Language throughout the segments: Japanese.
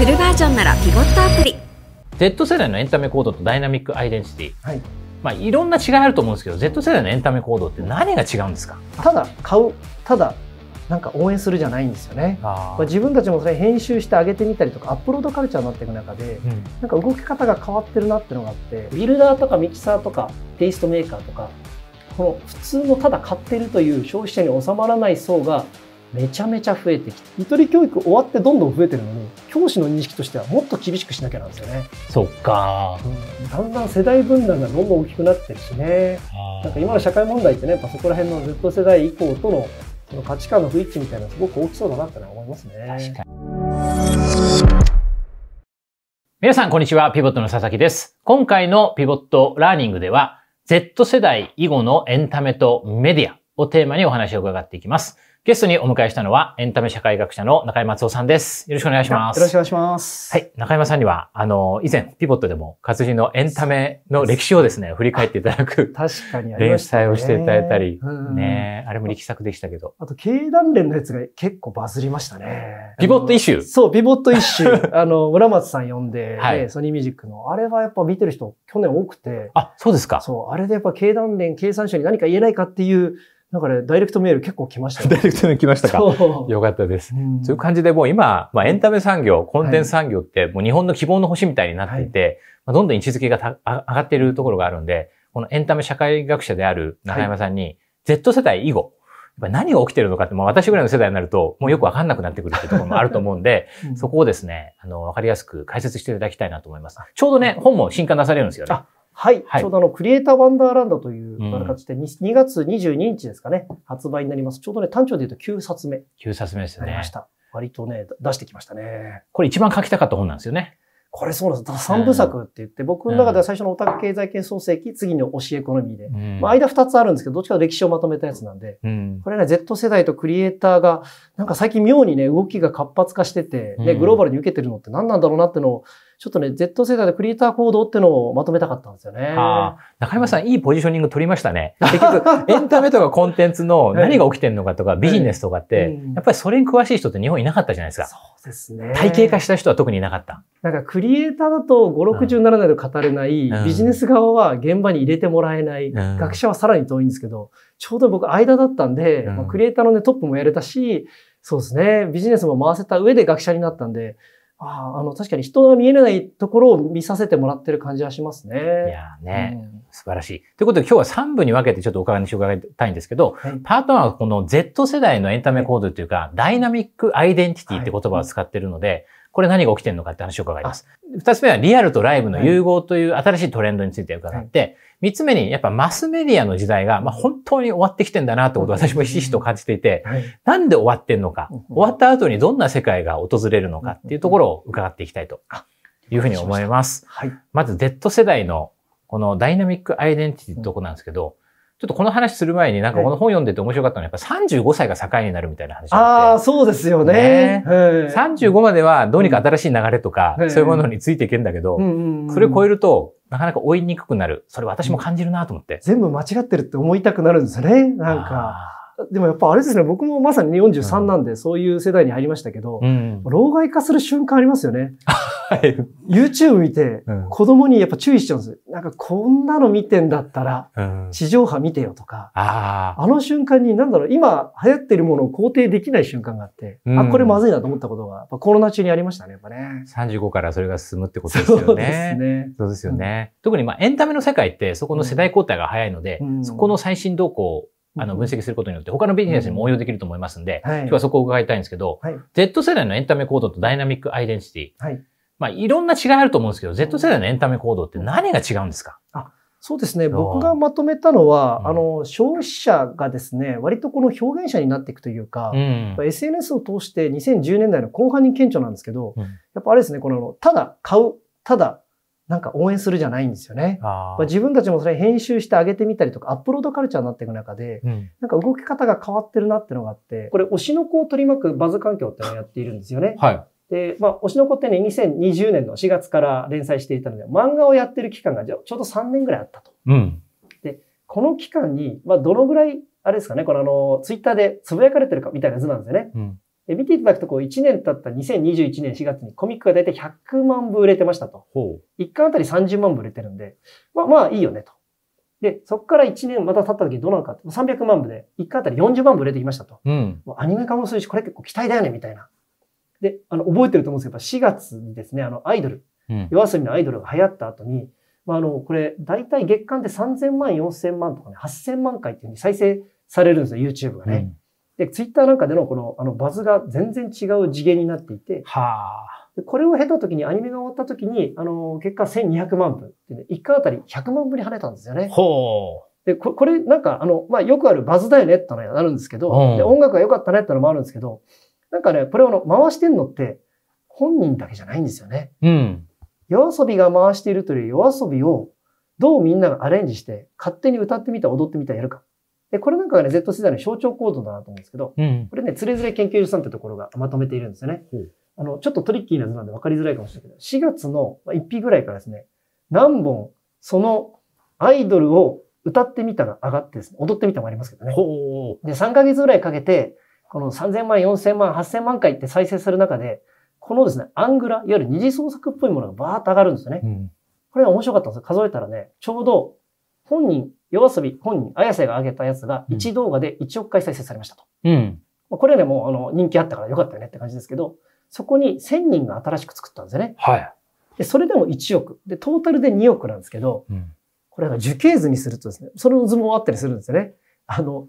フルバージョンならピボットアプリ Z 世代のエンタメ行動とダイナミックアイデンティティ、はいまあ、いろんな違いあると思うんですけど Z 世代のエンタメ行動って何が違うんですかただ買うただなんか応援するじゃないんですよね。あ自分たちもそれ編集して上げてみたりとかアップロードカルチャーになっていく中で、うん、なんか動き方が変わってるなっていうのがあってビルダーとかミキサーとかテイストメーカーとかこの普通のただ買ってるという消費者に収まらない層がめちゃめちゃ増えてきて、ゆとり教育終わってどんどん増えてるのに、教師の認識としてはもっと厳しくしなきゃなんですよね。そっか、うん、だんだん世代分断がどんどん大きくなってるしね。なんか今の社会問題ってね、やっぱそこら辺の Z 世代以降とのその価値観の不一致みたいなすごく大きそうだなって思いますね。確かに。皆さん、こんにちは。ピボットの佐々木です。今回のピボットラーニングでは、Z 世代以後のエンタメとメディアをテーマにお話を伺っていきます。ゲストにお迎えしたのは、エンタメ社会学者の中井松夫さんです。よろしくお願いします。よろしくお願いします。はい。中山さんには、あの、以前、ピボットでも、活字のエンタメの歴史をですね、振り返っていただく。確かにありましね、連載をしていただいたり、ね、あれも力作でしたけど。あと、経団連のやつが結構バズりましたね。ピボットイシューそう、ピボットイシュー。あの、村松さん呼んで、はい、ソニーミュージックの、あれはやっぱ見てる人、去年多くて。あ、そうですか。そう、あれでやっぱ経団連、経産省に何か言えないかっていうなんかね、ダイレクトメール結構来ました、ね、ダイレクトメール来ましたか。よかったです。うん、そういう感じで、もう今、まあ、エンタメ産業、コンテンツ産業って、もう日本の希望の星みたいになっていて、はい、まあ、どんどん位置づけが上がっているところがあるんで、このエンタメ社会学者である中山さんに、はい、Z 世代以後、やっぱ何が起きてるのかって、まあ、私ぐらいの世代になると、もうよくわかんなくなってくるっていうところもあると思うんで、うん、そこをですね、あの、わかりやすく解説していただきたいなと思います。ちょうどね、本も新刊なされるんですよね。はい、はい、ちょうどあの、クリエイターワンダーランドという形で2、うん、2月22日ですかね、発売になります。ちょうどね、単調で言うと9冊目。9冊目ですね。ました。割とね、出してきましたね。これ一番書きたかった本なんですよね。これそうなんです。三部作って言って、僕の中では最初のオタク経済圏創世記、次の教えエコノミーで。うん、まあ、間二つあるんですけど、どっちかと歴史をまとめたやつなんで、うん、これね、Z 世代とクリエイターが、なんか最近妙にね、動きが活発化してて、ね、グローバルに受けてるのって何なんだろうなってのを、ちょっとね、Z 世代でクリエイター行動っていうのをまとめたかったんですよね。あ中山さん、いいポジショニング取りましたね。結局、エンタメとかコンテンツの何が起きてるのかとか、ビジネスとかって、やっぱりそれに詳しい人って日本いなかったじゃないですか。そうですね。体系化した人は特にいなかった。なんかクリエイターだと5、60、7で語れない、ビジネス側は現場に入れてもらえない、学者はさらに遠いんですけど、ちょうど僕間だったんで、まあ、クリエイターのね、トップもやれたし、そうですね、ビジネスも回せた上で学者になったんで、ああの確かに人が見えないところを見させてもらってる感じはしますね。いやね、うん、素晴らしい。ということで今日は3部に分けてちょっとお伺いに伺いたいんですけど、はい、パートナーはこの Z 世代のエンタメコードというか、はい、ダイナミックアイデンティティって言葉を使ってるので、はい、これ何が起きてるのかって話を伺います。二つ目はリアルとライブの融合という新しいトレンドについて伺って、三つ目に、やっぱマスメディアの時代が、まあ、本当に終わってきてんだなってことを私もひしひしと感じていて、はい、なんで終わってんのか、終わった後にどんな世界が訪れるのかっていうところを伺っていきたいというふうに思います。はい、まず Z 世代のこのダイナミックアイデンティティってとこなんですけど、ちょっとこの話する前に、なんかこの本読んでて面白かったのは、やっぱ35歳が境になるみたいな話ああ、そうですよねね、えー。35まではどうにか新しい流れとか、そういうものについていけるんだけど、それを超えると、なかなか追いにくくなる。それ私も感じるなと思って。全部間違ってるって思いたくなるんですね、なんか。でもやっぱあれですね、僕もまさに43なんで、そういう世代に入りましたけど、うん、老害化する瞬間ありますよね。はい、YouTube 見て、子供にやっぱ注意しちゃうんですよ。なんかこんなの見てんだったら、地上波見てよとか、うん、ああの瞬間になんだろう、今流行ってるものを肯定できない瞬間があって、うん、あ、これまずいなと思ったことが、コロナ中にありましたね、やっぱね。35からそれが進むってことですよね。そうですね。そうですよね。特にまあエンタメの世界って、そこの世代交代が早いので、そこの最新動向あの、分析することによって、他のビジネスにも応用できると思いますんで、今日はそこを伺いたいんですけど、Z 世代のエンタメ行動とダイナミックアイデンティティ。はい。まあ、いろんな違いあると思うんですけど、Z 世代のエンタメ行動って何が違うんですかあそうですね。僕がまとめたのは、あの、消費者がですね、割とこの表現者になっていくというか、うん、SNS を通して2010年代の後半に顕著なんですけど、やっぱあれですね、この、ただ買う、ただなんか応援するじゃないんですよね。まあ、自分たちもそれ編集して上げてみたりとか、アップロードカルチャーになっていく中で、うん、なんか動き方が変わってるなっていうのがあって、これ、推しの子を取り巻くバズ環境っていうのをやっているんですよね。はい。で、まあ、推しの子ってね、2020年の4月から連載していたので、漫画をやってる期間がちょうど3年ぐらいあったと。うん。で、この期間に、まあ、どのぐらい、あれですかね、このあの、ツイッターでつぶやかれてるかみたいな図なんですよね。うん、で見ていただくと、こう、1年経った2021年4月にコミックがだいたい100万部売れてましたと。1巻あたり30万部売れてるんで、まあまあいいよねと。で、そこから1年また経った時どうなのかって、300万部で、1巻あたり40万部売れてきましたと。うん、もうアニメ化もするし、これ結構期待だよね、みたいな。で、あの、覚えてると思うんですけど、4月にですね、あの、アイドル、うん、夜遊びのアイドルが流行った後に、まあ、あの、これ、大体月間で3000万、4000万とかね、8000万回っていうふうに再生されるんですよ、YouTube がね。うんで、ツイッターなんかでのこの、あの、バズが全然違う次元になっていて、はあ。これを経た時に、アニメが終わった時に、あの、結果1200万部ってね、1回あたり100万部に跳ねたんですよね。ほう。で、ここれ、なんか、あの、まあ、よくあるバズだよねってのになるんですけど、うん、で、音楽が良かったねってのもあるんですけど、なんかね、これをの回してんのって、本人だけじゃないんですよね。うん。夜遊びが回しているという夜遊びを、どうみんながアレンジして、勝手に歌ってみた、踊ってみた、やるか。で、これなんかがね、Z 世代の象徴ードだなと思うんですけど、うん、これね、つれづれ研究所さんってところがまとめているんですよね。うん、あの、ちょっとトリッキーな図なんで分かりづらいかもしれないけど、4月の1日ぐらいからですね、何本、そのアイドルを歌ってみたら上がってですね、踊ってみたもありますけどね。で、3ヶ月ぐらいかけて、この3000万、4000万、8000万回って再生する中で、このですね、アングラ、いわゆる二次創作っぽいものがバーッと上がるんですよね。うん、これが面白かったんですよ。数えたらね、ちょうど本人、夜遊び本人、綾瀬が上げたやつが1動画で1億回再生されましたと。うん。これでもあの人気あったからよかったよねって感じですけど、そこに1000人が新しく作ったんですよね。はい。で、それでも1億。で、トータルで2億なんですけど、うん、これが樹形図にするとですね、それの図もあったりするんですよね。あの、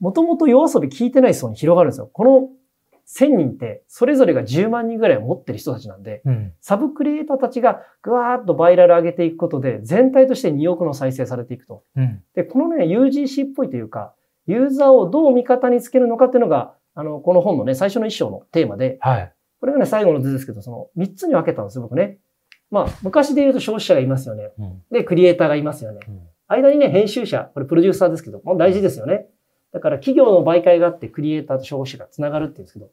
もともと夜遊び聞いてない層に広がるんですよ。この1000人ってそれぞれが10万人ぐらい持ってる人たちなんで、うん、サブクリエイターたちがぐわーっとバイラル上げていくことで全体として2億の再生されていくと。うん、で、このね、UGC っぽいというか、ユーザーをどう味方につけるのかっていうのが、あの、この本のね、最初の一章のテーマで、はい、これがね、最後の図ですけど、その3つに分けたんですよ、僕ね。まあ、昔で言うと消費者がいますよね。うん、で、クリエイターがいますよね。間にね、編集者、これプロデューサーですけど、もう大事ですよね。だから企業の媒介があってクリエイターと消費者がつながるって言うんですけど、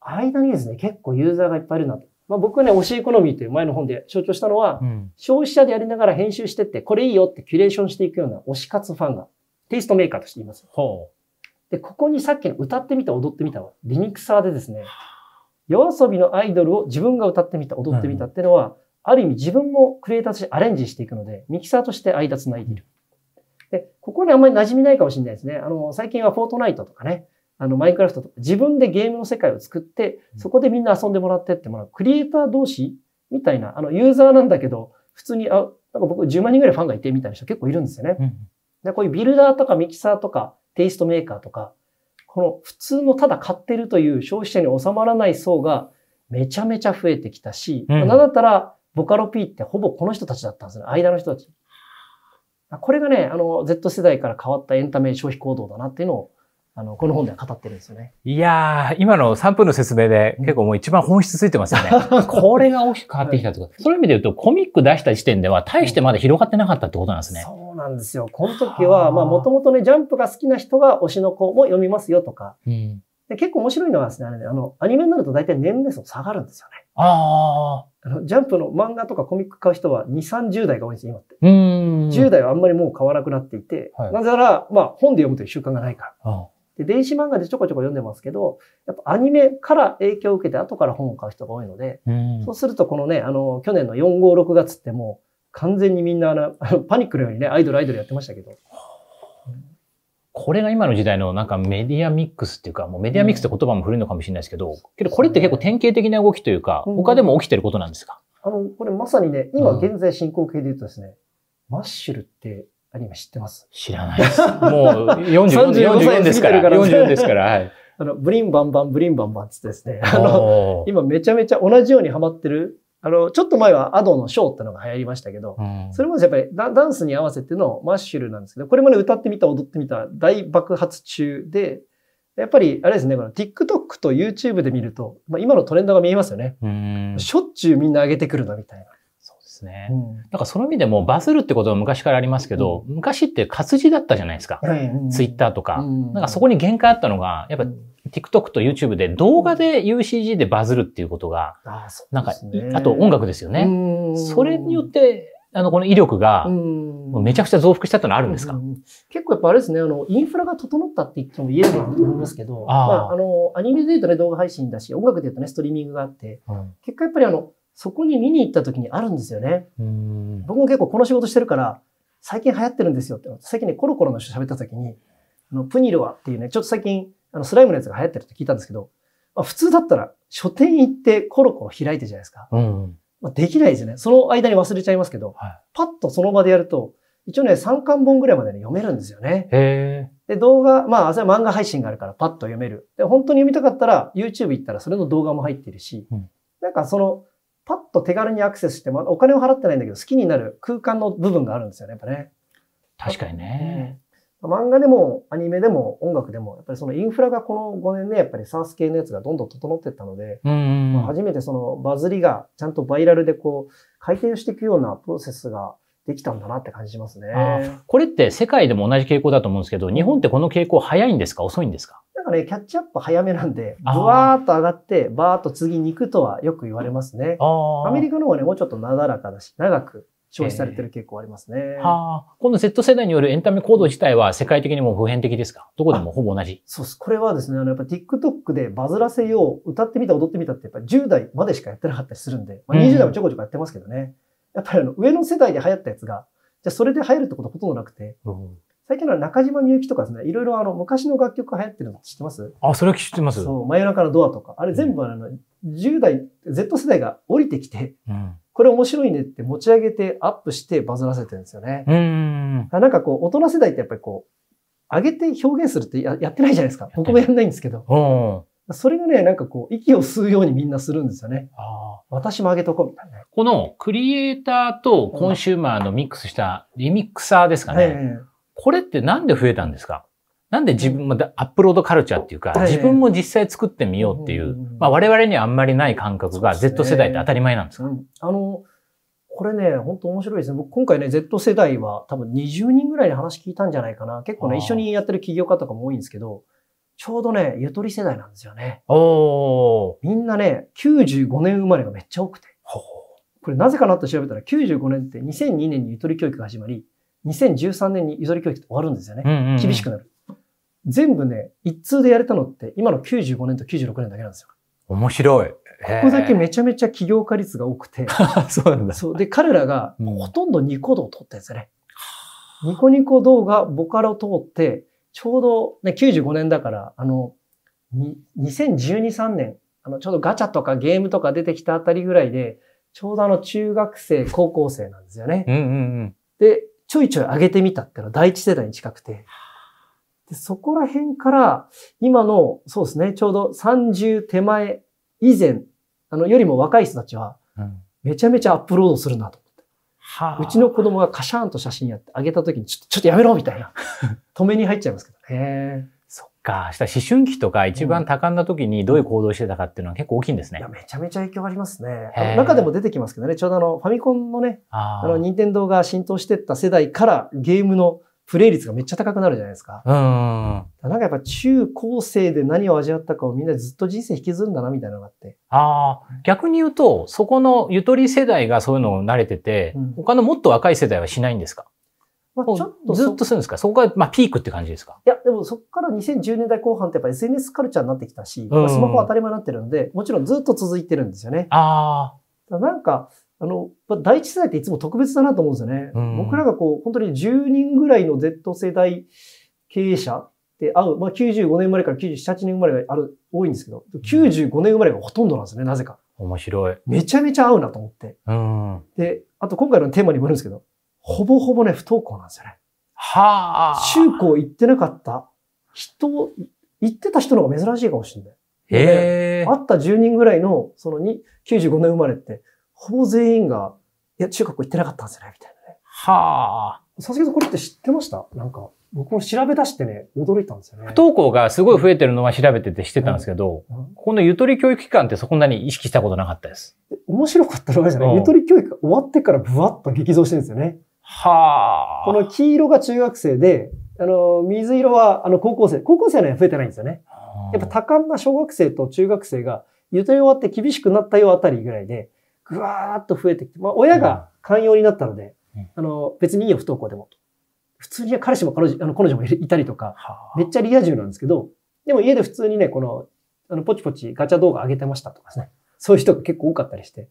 間にですね、結構ユーザーがいっぱいいるなと。まあ、僕はね、推しエコノミーという前の本で象徴したのは、うん、消費者でやりながら編集してって、これいいよってキュレーションしていくような推し活ファンが、テイストメーカーとしています。ほう。で、ここにさっきの歌ってみた、踊ってみたは、リミクサーでですね、夜遊びのアイドルを自分が歌ってみた、踊ってみたっていうのは、うん、ある意味自分もクリエイターとしてアレンジしていくので、ミキサーとして間つないでいる。で、ここにあんまり馴染みないかもしれないですね。あの、最近はフォートナイトとかね、あの、マイクラフトとか、自分でゲームの世界を作って、そこでみんな遊んでもらってってもらう。クリエイター同士みたいな、あの、ユーザーなんだけど、普通に、あ、なんか僕10万人ぐらいファンがいてみたいな人結構いるんですよね。うん、でこういうビルダーとかミキサーとか、テイストメーカーとか、この普通のただ買ってるという消費者に収まらない層がめちゃめちゃ増えてきたし、うん、なんだったら、ボカロ P ってほぼこの人たちだったんですね。間の人たち。これがね、あの、Z 世代から変わったエンタメ消費行動だなっていうのをあの、この本では語ってるんですよね。いやー、今の3分の説明で結構もう一番本質ついてますよね。これが大きく変わってきたとか、そういう意味で言うとコミック出した時点では大してまだ広がってなかったってことなんですね。そうなんですよ。この時は、まあもともとね、ジャンプが好きな人が推しの子も読みますよとか。うん、で結構面白いのはですね、あの、ね、あのアニメになると大体年齢層下がるんですよね。ああの。ジャンプの漫画とかコミック買う人は2、30代が多いんですよ、今って。うん10代はあんまりもう買わなくなっていて、はい、なぜなら、まあ本で読むという習慣がないから。ああで、電子漫画でちょこちょこ読んでますけど、やっぱアニメから影響を受けて後から本を買う人が多いので、うん、そうするとこのね、あの、去年の4、5、6月ってもう完全にみんなあの、パニックのようにね、アイドルアイドルやってましたけど。これが今の時代のなんかメディアミックスっていうか、もうメディアミックスって言葉も古いのかもしれないですけど、うん、けどこれって結構典型的な動きというか、うん、他でも起きてることなんですかあの、これまさにね、今現在進行形で言うとですね、マッシュルってアニメ知ってます知らないです。もう44 44ですから。から44ですから。はい。あの、ブリンバンバン、ブリンバンバンっつってですね、あの、今めちゃめちゃ同じようにハマってる、あの、ちょっと前はアドのショーってのが流行りましたけど、うん、それもでやっぱりダダンスに合わせてのマッシュルなんですけど、これもね、歌ってみた、踊ってみた、大爆発中で、やっぱり、あれですね、この TikTok と YouTube で見ると、まあ、今のトレンドが見えますよね。しょっちゅうみんな上げてくるのみたいな。ですね。うん、だからその意味でもバズるってことは昔からありますけど、うん、昔って活字だったじゃないですか。うん、ツイッターとか。なんかそこに限界あったのが、やっぱ TikTok と YouTube で動画で UCG でバズるっていうことが、なんか、あと音楽ですよね。それによって、あの、この威力が、めちゃくちゃ増幅したってのはあるんですか、結構やっぱあれですね、あの、インフラが整ったって言っても言えると思いますけど、あまあ、あの、アニメで言うとね、動画配信だし、音楽で言うとね、ストリーミングがあって、うん、結果やっぱりあの、そこに見に行った時にあるんですよね。僕も結構この仕事してるから、最近流行ってるんですよって、最近ね、コロコロの人喋った時に、あの、プニルはっていうね、ちょっと最近、あの、スライムのやつが流行ってるって聞いたんですけど、まあ、普通だったら、書店行ってコロコロ開いてじゃないですか。うんまあ、できないですよね。その間に忘れちゃいますけど、はい、パッとその場でやると、一応ね、3巻本ぐらいまで、ね、読めるんですよね。で、動画、まあ、それは漫画配信があるからパッと読める。で、本当に読みたかったら、YouTube 行ったらそれの動画も入ってるし、うん、なんかその、パッと手軽にアクセスして、まあ、お金を払ってないんだけど、好きになる空間の部分があるんですよね、やっぱね。確かにね。漫画でもアニメでも音楽でも、やっぱりそのインフラがこの5年で、やっぱりサース系のやつがどんどん整っていったので、ま初めてそのバズりがちゃんとバイラルでこう回転していくようなプロセスができたんだなって感じしますね。これって世界でも同じ傾向だと思うんですけど、日本ってこの傾向早いんですか遅いんですかぱね、キャッチアップ早めなんで、ブワーっと上がって、バーっと次に行くとはよく言われますね。アメリカの方はね、もうちょっとなだらかだし、長く消費されてる傾向ありますね。えー、はあ。この Z 世代によるエンタメ行動自体は世界的にも普遍的ですかどこでもほぼ同じそうです。これはですね、あの、やっぱ TikTok でバズらせよう、歌ってみた、踊ってみたって、やっぱ10代までしかやってなかったりするんで、まあ、20代もちょこちょこやってますけどね。うん、やっぱりあの、上の世代で流行ったやつが、じゃあそれで流行るってことほとんどなくて、うん、最近の中島みゆきとかですね、いろいろあの昔の楽曲が流行ってるの知ってますあ、それは知ってます。そう、真夜中のドアとか。あれ全部あの、10代、Z 世代が降りてきて、うん、これ面白いねって持ち上げてアップしてバズらせてるんですよね。うん。なんかこう、大人世代ってやっぱりこう、上げて表現するってややってないじゃないですか。僕もやんないんですけど。うん。それがね、なんかこう、息を吸うようにみんなするんですよね。ああ。私も上げとこうみたいな。このクリエイターとコンシューマーのミックスしたリミックサーですかね。うん、えーこれってなんで増えたんですかなんで自分もアップロードカルチャーっていうか、自分も実際作ってみようっていう、まあ我々にはあんまりない感覚が Z 世代って当たり前なんですか、ねうん、あの、これね、本当面白いですね。僕今回ね、Z 世代は多分20人ぐらいに話聞いたんじゃないかな。結構ね、一緒にやってる起業家とかも多いんですけど、ちょうどね、ゆとり世代なんですよね。おみんなね、95年生まれがめっちゃ多くて。これなぜかなって調べたら、95年って2002年にゆとり教育が始まり、2013年にゆとり教育って終わるんですよね。厳しくなる。全部ね、一通でやれたのって今の95年と96年だけなんですよ。面白い。ここだけめちゃめちゃ起業家率が多くて。そうなんだ。そう。で、彼らがほとんどニコ動を撮ったやつね。ニコニコ動画、ボカロ通って、ちょうどね、95年だから、あの、2012、3年、あの、ちょうどガチャとかゲームとか出てきたあたりぐらいで、ちょうどあの中学生、高校生なんですよね。うんうんうん、で、ちょいちょい上げてみたっていうのは第一世代に近くて。でそこら辺から、今の、そうですね、ちょうど30手前以前、あの、よりも若い人たちは、めちゃめちゃアップロードするなと思って。うん、ちの子供がカシャーンと写真やってあげた時にちょちょっとやめろみたいな。止めに入っちゃいますけどね。か。した思春期とか一番多感な時にどういう行動してたかっていうのは結構大きいんですね。うん、めちゃめちゃ影響ありますね。中でも出てきますけどね、ちょうどあのファミコンのね、あの任天堂が浸透してった世代からゲームのプレイ率がめっちゃ高くなるじゃないですか。うん。なんかやっぱ中高生で何を味わったかをみんなずっと人生引きずるんだなみたいなのがあって。ああ、逆に言うと、そこのゆとり世代がそういうのを慣れてて、うん、他のもっと若い世代はしないんですかまあ、ちょっとずっとするんですかそこが、まあ、ピークって感じですかいや、でもそこから2010年代後半ってやっぱ SNS カルチャーになってきたし、まあ、スマホ当たり前になってるんで、もちろんずっと続いてるんですよね。ああ。なんか、あの、第一世代っていつも特別だなと思うんですよね。僕らがこう、本当に10人ぐらいの Z 世代経営者って会う、まあ95年生まれから97年生まれがある、多いんですけど、95年生まれがほとんどなんですね、なぜか。面白い。めちゃめちゃ合うなと思って。うん。で、あと今回のテーマにもあるんですけど、ほぼほぼね、不登校なんですよね。はあ。中高行ってなかった人、行ってた人の方が珍しいかもしれない。へえ。あった10人ぐらいの、その2、95年生まれって、ほぼ全員が、いや、中学校行ってなかったんですよね、みたいなね。はあ。佐々木さん、これって知ってましたなんか、僕も調べ出してね、驚いたんですよね。不登校がすごい増えてるのは調べててしてたんですけど、うんうん、ここのゆとり教育機関ってそんなに意識したことなかったです。面白かったのがじゃない、うん、ゆとり教育が終わってからブワッと激増してるんですよね。はあ。この黄色が中学生で、あの、水色は、あの、高校生。高校生のつ増えてないんですよね。やっぱ多感な小学生と中学生が、ゆとり終わって厳しくなったよあたりぐらいで、ぐわーっと増えてきて、まあ、親が寛容になったので、うん、あの、別にいいよ、不登校でも。普通に彼氏も彼女あの彼女もいたりとか、めっちゃリア充なんですけど、でも家で普通にね、この、あの、ポチポチガチャ動画上げてましたとかですね。そういう人が結構多かったりして。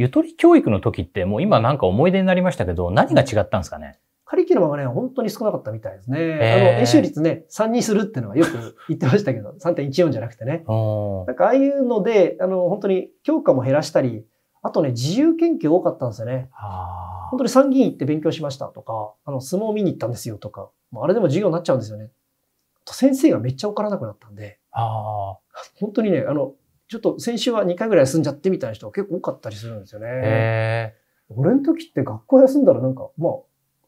ゆとり教育の時ってもう今なんか思い出になりましたけど、何が違ったんですかねカリキュラムがね、本当に少なかったみたいですね。えー、あの、演習率ね、3にするっていうのはよく言ってましたけど、3.14 じゃなくてね。なんかああいうので、あの、本当に教科も減らしたり、あとね、自由研究多かったんですよね。本当に参議院行って勉強しましたとか、あの、相撲見に行ったんですよとか、もうあれでも授業になっちゃうんですよね。と先生がめっちゃ分からなくなったんで、あ本当にね、あの、ちょっと先週は2回ぐらい休んじゃってみたいな人が結構多かったりするんですよね。俺の時って学校休んだらなんか、まあ、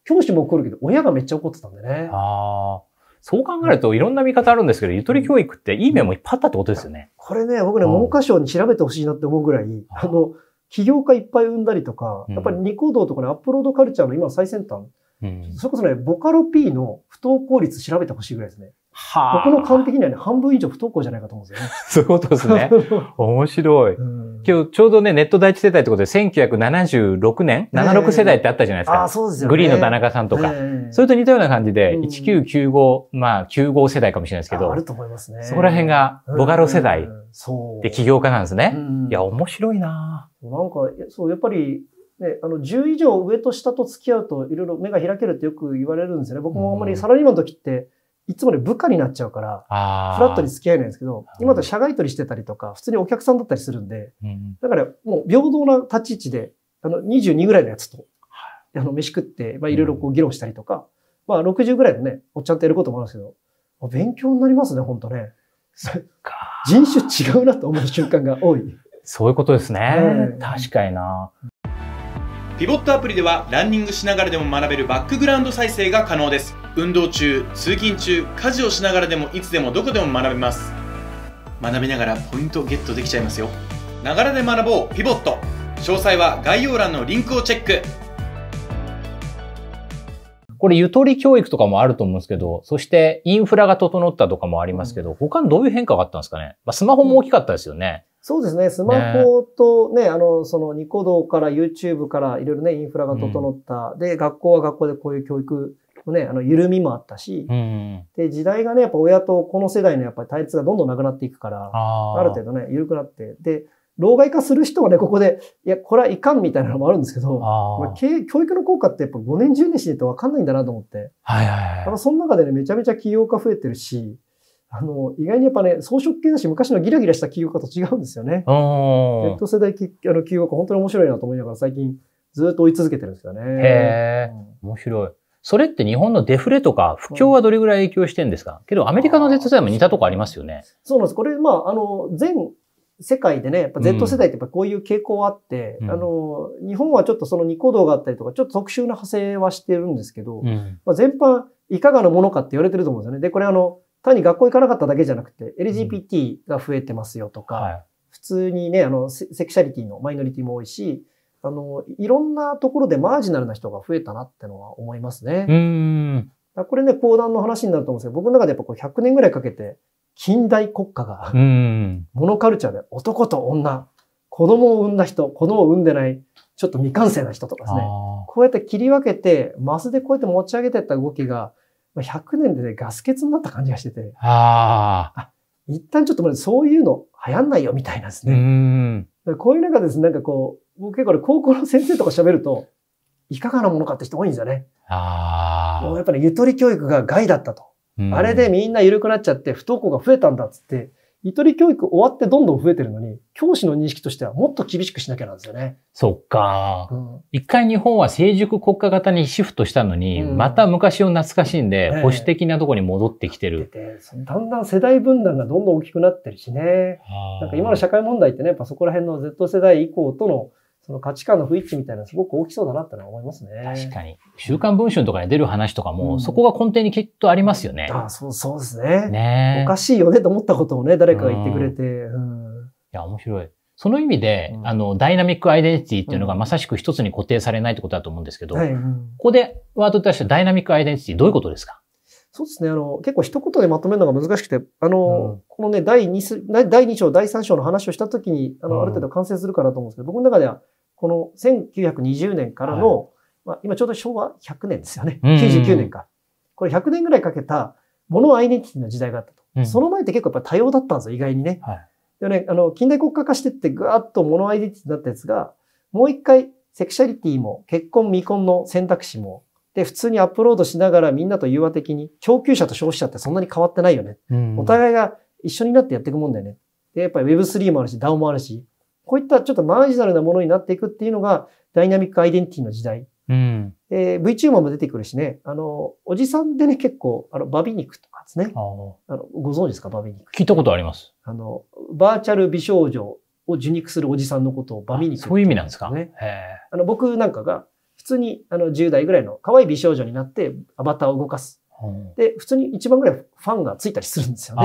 教師も怒るけど、親がめっちゃ怒ってたんでね。ああ。そう考えるといろんな見方あるんですけど、ゆとり教育っていい面もいっぱいあったってことですよね。これね、僕ね、文科省に調べてほしいなって思うぐらい、あの、起業家いっぱい生んだりとか、やっぱりニコ動とかね、アップロードカルチャーの今の最先端、うん、それこそね、ボカロ P の不登校率調べてほしいぐらいですね。はあ、僕の完璧にはね、半分以上不登校じゃないかと思うんですよね。そういうことですね。面白い。今日ちょうどね、ネット第一世代ってことで、1976年、えー、76世代ってあったじゃないですか。あそうですよ、ね、グリーンの田中さんとか、えー。それと似たような感じで、うん、1995、まあ、95世代かもしれないですけど。あると思いますね。そこら辺が、ボガロ世代で起業家なんですね。いや、面白いななんか、そう、やっぱり、ね、あの、10以上上と下と付き合うと、いろいろ目が開けるってよく言われるんですよね。僕もあんまりサラリーマンの時って、うんいつもね、部下になっちゃうから、フラットに付き合えないんですけど、今と社外取りしてたりとか、普通にお客さんだったりするんで、うん、だからもう平等な立ち位置で、あの、22ぐらいのやつと、あの、飯食って、まあ、いろいろこう議論したりとか、うん、まあ、60ぐらいのね、おっちゃんとやることもあるんですけど、勉強になりますね、本当ね。そっか。人種違うなと思う瞬間が多い。そういうことですね確かにな。ピボットアプリではランニングしながらでも学べるバックグラウンド再生が可能です運動中通勤中家事をしながらでもいつでもどこでも学べます学びながらポイントゲットできちゃいますよながらで学ぼうピボット詳細は概要欄のリンクをチェックこれゆとり教育とかもあると思うんですけど、そしてインフラが整ったとかもありますけど、他にどういう変化があったんですかね、まあ、スマホも大きかったですよね。そうですね。スマホとね、ねあの、そのニコ動から YouTube からいろいろね、インフラが整った。うん、で、学校は学校でこういう教育のね、あの、緩みもあったし、うん、で、時代がね、やっぱ親とこの世代のやっぱり対立がどんどんなくなっていくから、あある程度ね、緩くなって、で、老害化する人はね、ここで、いや、これはいかんみたいなのもあるんですけど、あ教育の効果ってやっぱ5年、10年しないと分かんないんだなと思って。はいはいはい。だからその中でね、めちゃめちゃ起業家増えてるし、あの、意外にやっぱね、装飾系だし、昔のギラギラした企業家と違うんですよね。Z 世代きあの企業家、本当に面白いなと思いながら、最近ずっと追い続けてるんですよね。へえ、面白い。それって日本のデフレとか不況はどれぐらい影響してるんですか、けどアメリカの Z 世代も似たとこありますよね。そうなんです。これ、まあ、あの、全世界でね、やっぱ Z 世代ってやっぱこういう傾向あって、うん、あの、日本はちょっとその二行動があったりとか、ちょっと特殊な派生はしてるんですけど、うん、まあ、全般いかがなものかって言われてると思うんですよね。で、これあの、単に学校行かなかっただけじゃなくて、LGBT が増えてますよとか、普通にね、あの、セクシャリティのマイノリティも多いし、あの、いろんなところでマージナルな人が増えたなってのは思いますね。うん。これね、講談の話になると思うんですけど、僕の中でやっぱこう100年ぐらいかけて、近代国家が、モノカルチャーで男と女、子供を産んだ人、子供を産んでない、ちょっと未完成な人とかですね。こうやって切り分けて、マスでこうやって持ち上げていった動きが、100年で、ね、ガス欠になった感じがしてて。ああ。一旦ちょっと待って、そういうの流行んないよみたいなんですね。うん。こういう中ですね、なんかこう、僕結構、高校の先生とか喋ると、いかがなものかって人多いんですよね。ああ。もうやっぱり、ね、ゆとり教育が害だったと。あれでみんな緩くなっちゃって、不登校が増えたんだっつって、ゆとり教育終わってどんどん増えてるのに、教師の認識としてはもっと厳しくしなきゃなんですよね。そっか、うん、一回日本は成熟国家型にシフトしたのに、うん、また昔を懐かしんで、保守的なとこに戻ってきてる、ねてて、だんだん世代分断がどんどん大きくなってるしね。なんか今の社会問題ってね、やっぱそこら辺の Z 世代以降とのその価値観の不一致みたいなすごく大きそうだなって思いますね。確かに。週刊文春とかに出る話とかも、うん、そこが根底にきっとありますよね。あそう、そうですね。ねおかしいよねと思ったことをね、誰かが言ってくれて。うん、いや、面白い。その意味で、うん、あの、ダイナミックアイデンティティっていうのがまさしく一つに固定されないってことだと思うんですけど、はい、ここでワードとしてダイナミックアイデンティティどういうことですかそうですね。あの、結構一言でまとめるのが難しくて、あの、うん、このね、第2第2章、第3章の話をしたときに、あの、ある程度完成するかなと思うんですけど、僕の中では、この1920年からの、はい、まあ、今ちょうど昭和100年ですよね。99年か。これ100年ぐらいかけた、モノアイデンティティの時代があったと。うん、その前って結構やっぱ多様だったんですよ、意外にね。はい、でね、あの、近代国家化してってぐわっとモノアイデンティティになったやつが、もう一回セクシャリティも結婚未婚の選択肢も、で、普通にアップロードしながらみんなと融和的に、供給者と消費者ってそんなに変わってないよね。うん、お互いが一緒になってやっていくもんだよね。で、やっぱり Web3 もあるし、DAO もあるし、こういったちょっとマージナルなものになっていくっていうのが、ダイナミックアイデンティティの時代。うん、えー、VTuber も出てくるしね、あの、おじさんでね、結構、あの、バビ肉とかですね。あのご存知ですか、バビ肉。聞いたことあります。あの、バーチャル美少女を受肉するおじさんのことをバビ肉、ね、そういう意味なんですかね。あの、僕なんかが、普通にあの10代ぐらいの可愛い美少女になってアバターを動かす。で、普通に一番ぐらいファンがついたりするんですよね。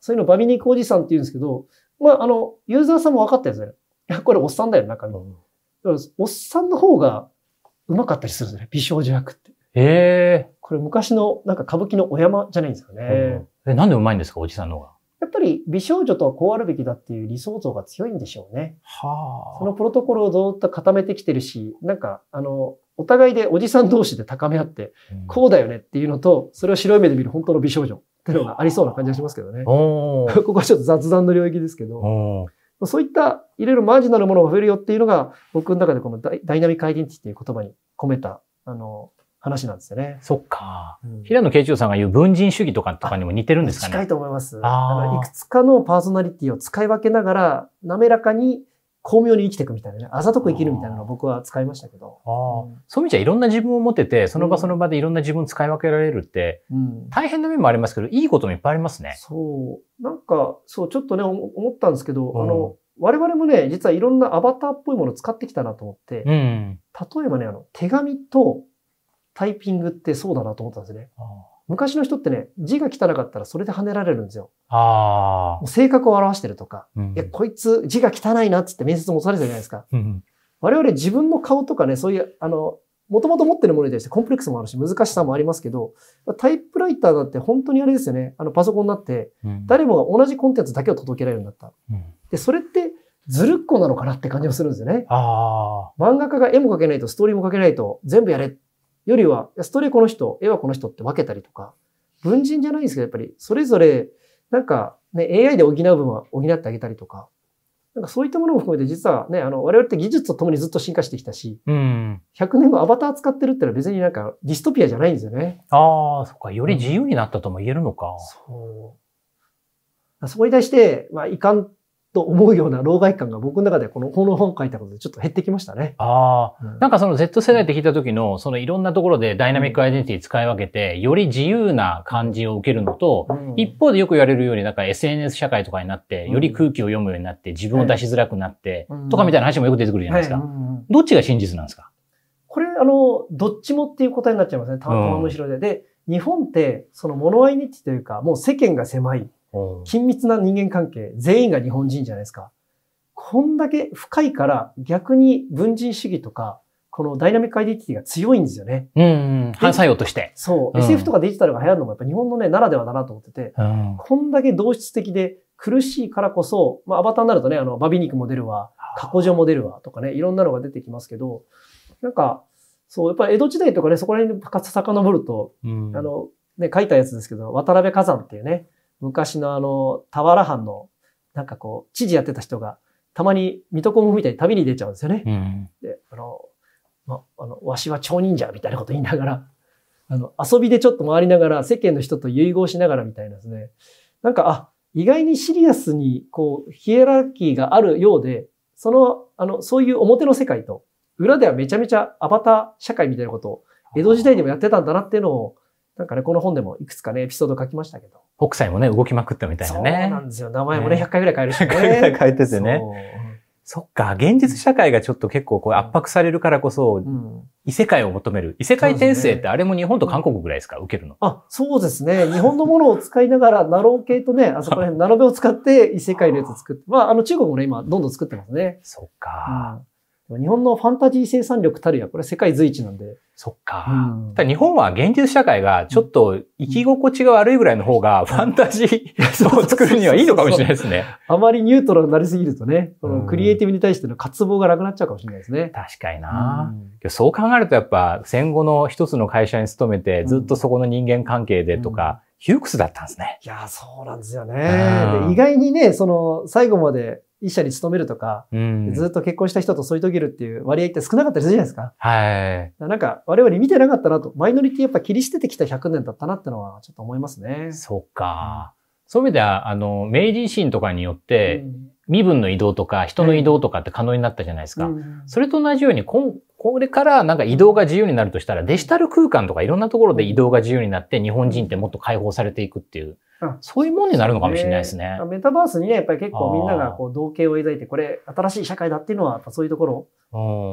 そういうのバビ肉おじさんって言うんですけど、まあ、あの、ユーザーさんも分かったやですね。いや、これおっさんだよ、中身。うん、かおっさんの方がうまかったりするんですね。美少女役って。へえ。これ昔のなんか歌舞伎のお山じゃないんですかね。うん、え、なんでうまいんですか、おじさんの方が。やっぱり美少女とはこうあるべきだっていう理想像が強いんでしょうね。はあ。そのプロトコルをずっと固めてきてるし、なんか、あの、お互いでおじさん同士で高め合って、こうだよねっていうのと、それを白い目で見る本当の美少女。のがありそうな感じがしますけどね。ここはちょっと雑談の領域ですけど。そういったいろいろマージナルものが増えるよっていうのが、僕の中でこのダイナミックアイデンティティっていう言葉に込めた、あの、話なんですよね。そっか。うん、平野慶一郎さんが言う文人主義とかとかにも似てるんですかね近いと思います。いくつかのパーソナリティを使い分けながら、滑らかに巧妙に生きていくみたいなね、あざとく生きるみたいなのを僕は使いましたけど。うん、そうみちゃん、ゃいろんな自分を持てて、その場その場でいろんな自分を使い分けられるって、うん、大変な面もありますけど、いいこともいっぱいありますね。そう。なんか、そう、ちょっとね、思ったんですけど、うん、あの、我々もね、実はいろんなアバターっぽいものを使ってきたなと思って、例えばね、あの、手紙とタイピングってそうだなと思ったんですね。昔の人ってね、字が汚かったらそれで跳ねられるんですよ。ああ。性格を表してるとか、うん、いや、こいつ字が汚いなっつって面接もされてるじゃないですか。うん、我々自分の顔とかね、そういう、あの、もともと持ってるものに対してコンプレックスもあるし、難しさもありますけど、タイプライターだって本当にあれですよね。あの、パソコンになって、誰もが同じコンテンツだけを届けられるようになった。うん、で、それって、ずるっこなのかなって感じもするんですよね。漫画家が絵も描けないとストーリーも描けないと全部やれよりは、ストレこの人、絵はこの人って分けたりとか、文人じゃないんですけど、やっぱりそれぞれ、なんかね、AI で補う分は補ってあげたりとか、なんかそういったものも含めて実はね、あの、我々って技術とともにずっと進化してきたし、うん、100年後アバター使ってるってのは別になんかディストピアじゃないんですよね。ああ、そっか。より自由になったとも言えるのか。うん、そう。そこに対して、まあ、いかんと思うような老害感が僕の中でこのこの本書いたことでちょっと減ってきましたね。ああ、うん、なんかその Z 世代って聞いた時の、そのいろんなところでダイナミックアイデンティティ使い分けて、より自由な感じを受けるのと、うん、一方でよく言われるように、なんか SNS 社会とかになって、より空気を読むようになって、自分を出しづらくなって、とかみたいな話もよく出てくるじゃないですか。どっちが真実なんですかこれ、あの、どっちもっていう答えになっちゃいますね。たまたまむしろで。で、日本って、その物愛日というか、もう世間が狭い。緊密な人間関係、全員が日本人じゃないですか。こんだけ深いから逆に文人主義とか、このダイナミックアイデンティティが強いんですよね。うん、うん、反作用として。そう、うん、SF とかデジタルが流行るのもやっぱ日本のね、ならではだなと思ってて、うん、こんだけ同質的で苦しいからこそ、まあアバターになるとね、あの、バビ肉も出るわ、過去状も出るわとかね、いろんなのが出てきますけど、なんか、そう、やっぱり江戸時代とかね、そこら辺に遡ると、うん、あの、ね、書いたやつですけど、渡辺火山っていうね、昔のあの、田原藩の、なんかこう、知事やってた人が、たまに水戸黄門みたいに旅に出ちゃうんですよね。うん、で、あの、ま、あの、わしは超忍者みたいなこと言いながら、あの、遊びでちょっと回りながら、世間の人と融合しながらみたいなですね。なんか、あ、意外にシリアスに、こう、ヒエラルキーがあるようで、その、あの、そういう表の世界と、裏ではめちゃめちゃアバター社会みたいなことを、江戸時代でもやってたんだなっていうのを、なんかね、この本でもいくつかね、エピソード書きましたけど。北斎もね、動きまくったみたいなね。そうなんですよ。名前もね、ね100回ぐらい変えるし、ね。100回ぐらい変えててね。そっか、現実社会がちょっと結構こう圧迫されるからこそ、異世界を求める。異世界転生ってあれも日本と韓国ぐらいですか、受けるの。あ、そうですね。日本のものを使いながら、ナロー系とね、あそこら辺、ナロベを使って異世界のやつ作って、まあ、あの中国もね、今どんどん作ってますね。そっか、日本のファンタジー生産力たるや、これ世界随一なんで。そっか。うん、日本は現実社会がちょっと生き心地が悪いぐらいの方がファンタジー を作るにはいいのかもしれないですね。あまりニュートラルになりすぎるとね、うのクリエイティブに対しての渇望がなくなっちゃうかもしれないですね。確かにな、うん、そう考えるとやっぱ戦後の一つの会社に勤めてずっとそこの人間関係でとか、うん、窮屈だったんですね。いや、そうなんですよね。意外にね、その、最後まで一社に勤めるとか、うん、ずっと結婚した人と添い遂げるっていう割合って少なかったりするじゃないですか。はい。なんか我々見てなかったなと、マイノリティやっぱ切り捨ててきた100年だったなってのはちょっと思いますね。そうか。そういう意味では、あの、明治維新とかによって、身分の移動とか人の移動とかって可能になったじゃないですか。うん、それと同じようにこ、これからなんか移動が自由になるとしたら、デジタル空間とかいろんなところで移動が自由になって、日本人ってもっと解放されていくっていう。そういうもんになるのかもしれないですね。メタバースにね、やっぱり結構みんながこう同型を抱いて、これ新しい社会だっていうのは、そういうところ。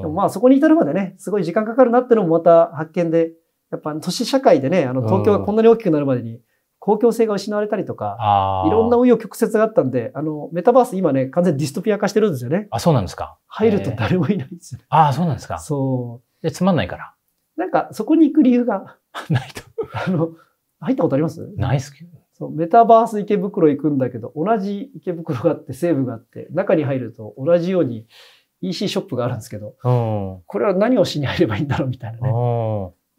でもまあそこに至るまでね、すごい時間かかるなっていうのもまた発見で、やっぱ都市社会でね、あの東京がこんなに大きくなるまでに、公共性が失われたりとか、いろんな紆余曲折があったんで、あの、メタバース今ね、完全ディストピア化してるんですよね。あ、そうなんですか。入ると誰もいないんですよ、ね。ああ、そうなんですか。そう。で、つまんないから。なんか、そこに行く理由が。ないと。あの、入ったことありますないっすけど。そう、メタバース池袋行くんだけど、同じ池袋があって、西武があって、中に入ると同じように EC ショップがあるんですけど、これは何をしに入ればいいんだろうみたいなね。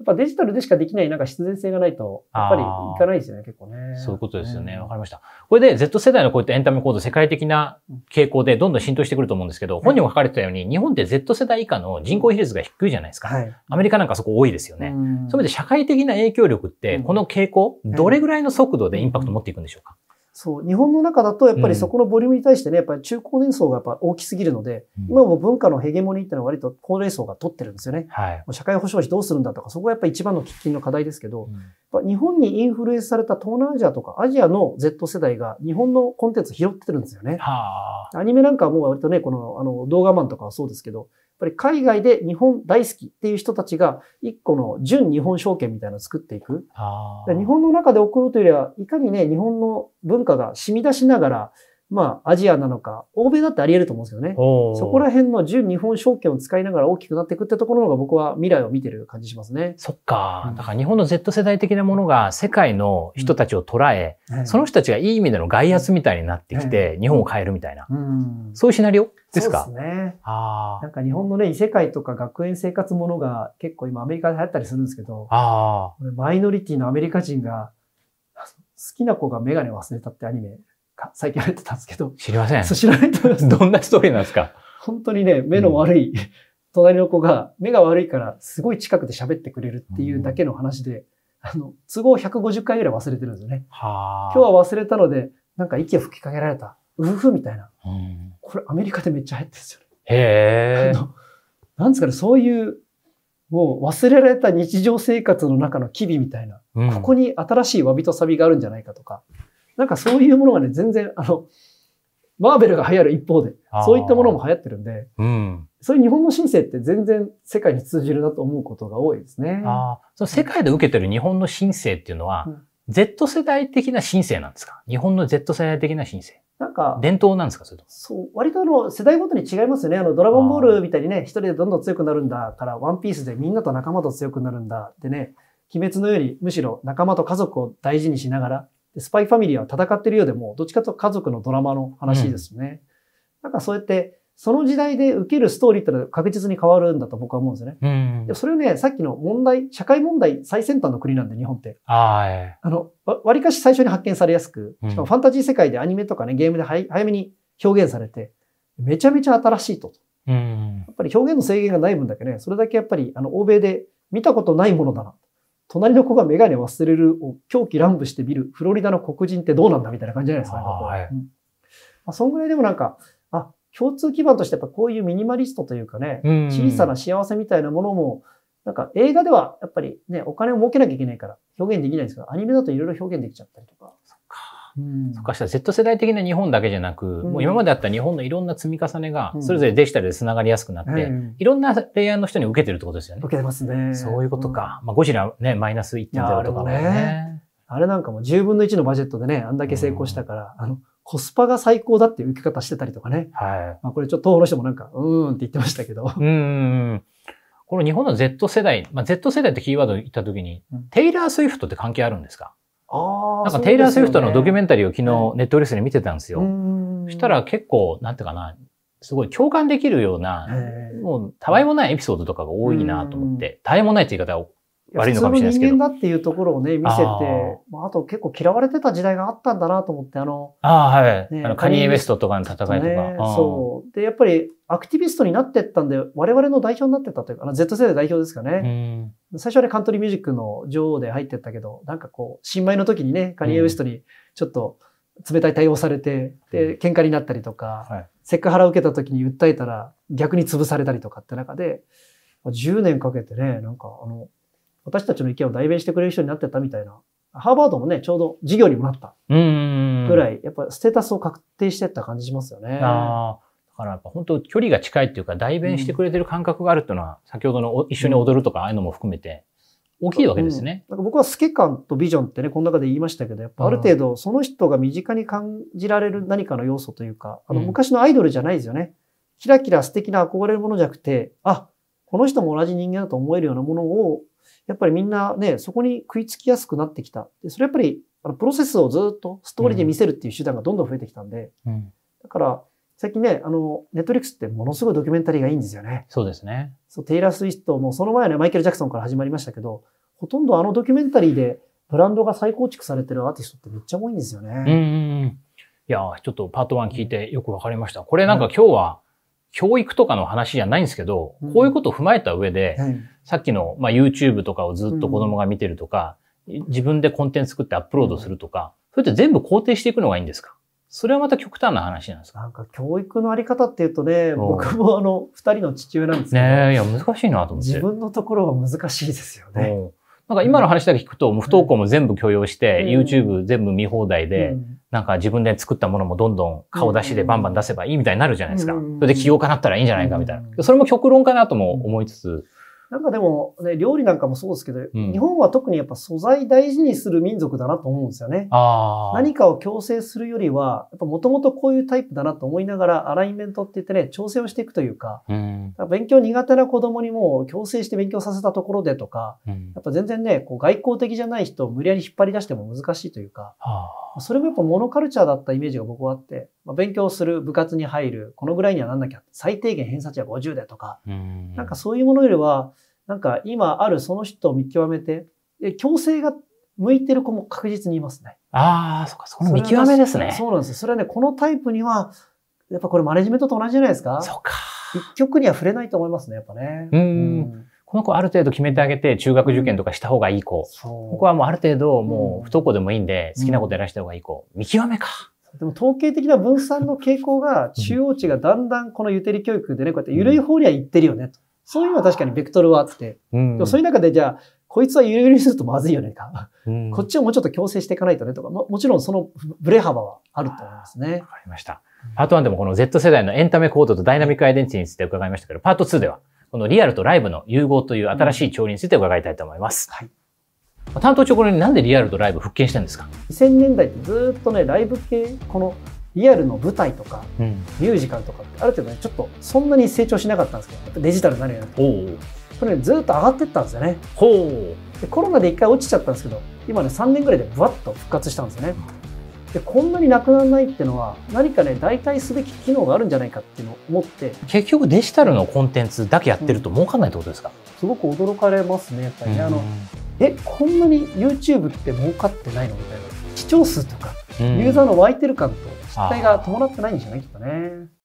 っぱデジタルでしかできないなんか必然性がないと、やっぱりいかないですよね、結構ね。そういうことですよね。わ、かりました。これで Z 世代のこういったエンタメ行動、世界的な傾向でどんどん浸透してくると思うんですけど、本にも書かれてたように、日本って Z 世代以下の人口比率が低いじゃないですか。はい、アメリカなんかそこ多いですよね。うん、そういう意味で社会的な影響力って、この傾向、どれぐらいの速度でインパクトを持っていくんでしょうか、うんそう、日本の中だとやっぱりそこのボリュームに対してね、やっぱり中高年層がやっぱ大きすぎるので、うん、今も文化のヘゲモニーっていうのは割と高齢層が取ってるんですよね。はい、社会保障費どうするんだとか、そこがやっぱり一番の喫緊の課題ですけど、うん、日本にインフルエンスされた東南アジアとかアジアの Z 世代が日本のコンテンツ拾ってるんですよね。アニメなんかはもう割とね、このあの動画マンとかはそうですけど、ぱり海外で日本大好きっていう人たちが、一個の純日本証券みたいなのを作っていく。日本の中で送るというよりは、いかにね、日本の文化が染み出しながら、まあ、アジアなのか、欧米だってあり得ると思うんですよね。そこら辺の純日本証券を使いながら大きくなっていくってところの方が僕は未来を見てる感じしますね。そっか。だから日本の Z 世代的なものが世界の人たちを捉え、うん、その人たちがいい意味での外圧みたいになってきて、日本を変えるみたいな。そういうシナリオですかそうですね。あなんか日本のね、異世界とか学園生活ものが結構今アメリカで流行ったりするんですけど、あマイノリティのアメリカ人が好きな子がメガネ忘れたってアニメ。最近入ってたんですけど。知りません。知らないと思います。どんなストーリーなんですか本当にね、目の悪い、うん、隣の子が目が悪いからすごい近くで喋ってくれるっていうだけの話で、あの、都合150回ぐらい忘れてるんですよね。今日は忘れたので、なんか息を吹きかけられた。うふふみたいな。うん、これアメリカでめっちゃ入ってるんですよね。へえ。なんですかね、そういう、もう忘れられた日常生活の中の機微みたいな、うん、ここに新しいわびとさびがあるんじゃないかとか、なんかそういうものがね、全然、あの、マーベルが流行る一方で、そういったものも流行ってるんで、うん、そういう日本の新世って全然世界に通じるなと思うことが多いですね。あその世界で受けてる日本の新世っていうのは、うん、Z 世代的な新世なんですか日本の Z 世代的な新世。なんか、伝統なんですかそれと。そう、割とあの、世代ごとに違いますよね。あの、ドラゴンボールみたいにね、一人でどんどん強くなるんだから、ワンピースでみんなと仲間と強くなるんだってね、鬼滅のよにむしろ仲間と家族を大事にしながら、でスパイファミリーは戦ってるようでも、どっちかというと家族のドラマの話ですね。うん、なんかそうやって、その時代で受けるストーリーってのは確実に変わるんだと僕は思うんですね。うんそれをね、さっきの問題、社会問題最先端の国なんで、日本って。あ、えー、あの、わりかし最初に発見されやすく、しかもファンタジー世界でアニメとかね、ゲームで早めに表現されて、めちゃめちゃ新しいと。うん、やっぱり表現の制限がない分だけね、それだけやっぱりあの欧米で見たことないものだな。隣の子がメガネ忘れるを狂気乱舞して見るフロリダの黒人ってどうなんだみたいな感じじゃないですか、ね。はい、うん、まあ、そんぐらいでもなんか、あ、共通基盤としてやっぱこういうミニマリストというかね、小さな幸せみたいなものも、なんか映画ではやっぱりね、お金を儲けなきゃいけないから表現できないんですけど、アニメだといろいろ表現できちゃったりとか。そっかしたら Z 世代的な日本だけじゃなく、うん、もう今まであった日本のいろんな積み重ねが、それぞれデジタルで繋がりやすくなって、うん、いろんなレイヤーの人に受けてるってことですよね。受けてますね。そういうことか。まあ、ゴジラね、マイナス1.0とかもね。ねあれなんかも10分の1のバジェットでね、あんだけ成功したから、あの、コスパが最高だっていう受け方してたりとかね。はい。まあこれちょっと東の人もなんか、うーんって言ってましたけど。うん。この日本の Z 世代、まあ、Z 世代ってキーワード言った時に、うん、テイラー・スウィフトって関係あるんですかなんかテイラー・スウィフトのドキュメンタリーを昨日ネットレスで見てたんですよ。そしたら結構、なんていうかな、すごい共感できるような、もうたわいもないエピソードとかが多いなと思って、たわいもないって言い方悪いのかもしれないですけど。人間だっていうところをね、見せて、まあ、あと結構嫌われてた時代があったんだなと思って、あの、あはい、ね、あのカニエ・ウエストとかの戦いとか、ね、そう。で、やっぱりアクティビストになってったんで、我々の代表になってたというか、あの Z 世代代表ですかね。最初はね、カントリーミュージックの女王で入ってったけど、なんかこう、新米の時にね、カニエ・ウエストにちょっと、冷たい対応されて、で、喧嘩になったりとか、はい、セクハラを受けた時に訴えたら逆に潰されたりとかって中で、10年かけてね、なんかあの、私たちの意見を代弁してくれる人になってたみたいな。ハーバードもね、ちょうど授業にもなったぐらい、やっぱステータスを確定してった感じしますよね。あだからやっぱ本当距離が近いっていうか、代弁してくれてる感覚があるっていうのは、先ほどの一緒に踊るとか、ああいうのも含めて、大きいわけですね。うん、か僕は透け感とビジョンってね、この中で言いましたけど、やっぱある程度その人が身近に感じられる何かの要素というか、あの昔のアイドルじゃないですよね。キラキラ素敵な憧れるものじゃなくて、あ、この人も同じ人間だと思えるようなものをやっぱりみんなね、そこに食いつきやすくなってきた。で、それやっぱり、あの、プロセスをずっとストーリーで見せるっていう手段がどんどん増えてきたんで、うん、だから、最近ね、あの、ネットリックスってものすごいドキュメンタリーがいいんですよね。そうですね。そう、テイラー・スウィストもその前はね、マイケル・ジャクソンから始まりましたけど、ほとんどあのドキュメンタリーでブランドが再構築されてるアーティストってめっちゃ多いんですよね。うんうんうん。いや、ちょっとパート1聞いてよくわかりました。これなんか今日は、教育とかの話じゃないんですけど、うん、こういうことを踏まえた上で、はい、さっきの、まあ、YouTube とかをずっと子供が見てるとか、うん、自分でコンテンツ作ってアップロードするとか、それって全部肯定していくのがいいんですかそれはまた極端な話なんですかなんか教育のあり方っていうとね、僕もあの、二人の父親なんですけど。ねいや、難しいなと思って。自分のところは難しいですよね。なんか今の話だけ聞くと、不登校も全部許容して、うん、YouTube 全部見放題で、うん、なんか自分で作ったものもどんどん顔出しでバンバン出せばいいみたいになるじゃないですか。うん、それで起業家になったらいいんじゃないかみたいな。それも極論かなとも思いつつ、なんかでも、ね、料理なんかもそうですけど、うん、日本は特にやっぱ素材大事にする民族だなと思うんですよね。何かを強制するよりは、やっぱもともとこういうタイプだなと思いながら、アライメントって言ってね、調整をしていくというか、うん、勉強苦手な子供にも強制して勉強させたところでとか、うん、やっぱ全然ね、こう外交的じゃない人を無理やり引っ張り出しても難しいというか、それもやっぱモノカルチャーだったイメージが僕はあって、まあ、勉強する、部活に入る、このぐらいにはなんなきゃ、最低限偏差値は50でとか、なんかそういうものよりは、なんか今あるその人を見極めて、強制が向いてる子も確実にいますね。ああ、そっか、その見極めですねそ。うなんですそれはね、このタイプには、やっぱこれマネジメントと同じじゃないですか。そうか。一曲には触れないと思いますね、やっぱね。うん。この子ある程度決めてあげて中学受験とかした方がいい子。ここはもうある程度もう不登校でもいいんで好きなことやらした方がいい子。見極めか。でも統計的な分散の傾向が中央値がだんだんこのゆてり教育でね、こうやって緩い方には行ってるよねと。そういうのは確かにベクトルはあって。でもそういう中でじゃあ、こいつはゆるゆるにするとまずいよねか。こっちをもうちょっと強制していかないとねとか、ももちろんそのブレ幅はあると思いますね。わかりました。パート1でもこの Z 世代のエンタメコードとダイナミックアイデンティティについて伺いましたけど、パート2ではこのリアルとライブの融合という新しい調理について伺いたいと思います。はい担当これになんでリアルとライブ復権したんですか2000年代ってずっとねライブ系このリアルの舞台とか、うん、ミュージカルとかってある程度ねちょっとそんなに成長しなかったんですけどやっぱデジタルになるようになってこれ、ね、ずっと上がってったんですよねほうでコロナで一回落ちちゃったんですけど今ね3年ぐらいでぶわっと復活したんですよね、うんでこんなになくならないっていうのは何かね代替すべき機能があるんじゃないかっていうのを思って結局デジタルのコンテンツだけやってると儲かんないってことですか、すごく驚かれますねやっぱりね、あのえこんなに YouTube って儲かってないのみたいな視聴数とかユーザーの湧いてる感と実態が伴ってないんじゃないとかね。